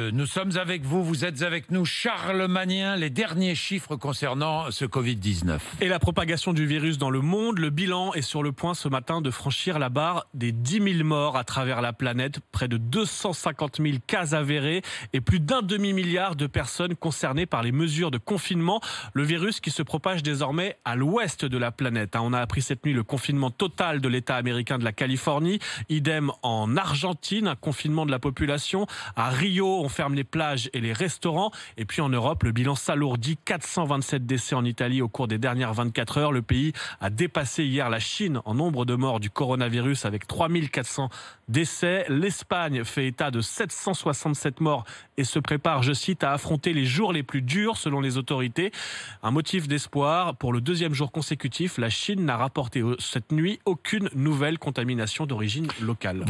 Euh, nous sommes avec vous, vous êtes avec nous, Charlemagne. les derniers chiffres concernant ce Covid-19. Et la propagation du virus dans le monde, le bilan est sur le point ce matin de franchir la barre des 10 000 morts à travers la planète, près de 250 000 cas avérés et plus d'un demi-milliard de personnes concernées par les mesures de confinement, le virus qui se propage désormais à l'ouest de la planète. Hein. On a appris cette nuit le confinement total de l'État américain de la Californie, idem en Argentine, un confinement de la population, à Rio, on ferme les plages et les restaurants. Et puis en Europe, le bilan s'alourdit. 427 décès en Italie au cours des dernières 24 heures. Le pays a dépassé hier la Chine en nombre de morts du coronavirus avec 3400 décès. L'Espagne fait état de 767 morts et se prépare, je cite, à affronter les jours les plus durs selon les autorités. Un motif d'espoir. Pour le deuxième jour consécutif, la Chine n'a rapporté euh, cette nuit aucune nouvelle contamination d'origine locale.